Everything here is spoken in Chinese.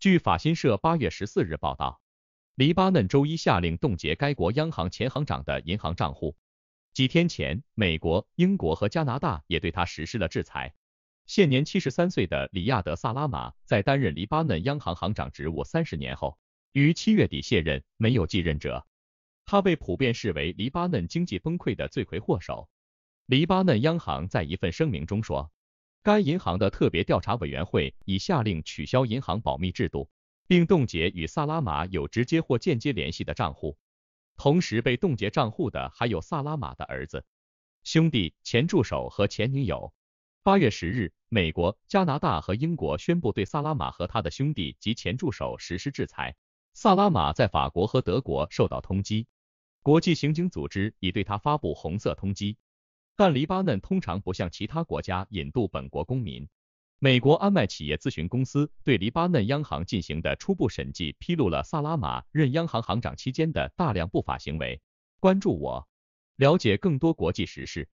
据法新社八月十四日报道，黎巴嫩周一下令冻结该国央行前行长的银行账户。几天前，美国、英国和加拿大也对他实施了制裁。现年七十三岁的里亚德·萨拉马在担任黎巴嫩央行行长职务三十年后，于七月底卸任，没有继任者。他被普遍视为黎巴嫩经济崩溃的罪魁祸首。黎巴嫩央行在一份声明中说。该银行的特别调查委员会已下令取消银行保密制度，并冻结与萨拉玛有直接或间接联系的账户。同时被冻结账户的还有萨拉玛的儿子、兄弟、前助手和前女友。八月十日，美国、加拿大和英国宣布对萨拉玛和他的兄弟及前助手实施制裁。萨拉玛在法国和德国受到通缉，国际刑警组织已对他发布红色通缉。但黎巴嫩通常不向其他国家引渡本国公民。美国安迈企业咨询公司对黎巴嫩央行进行的初步审计，披露了萨拉玛任央行行长期间的大量不法行为。关注我，了解更多国际时事。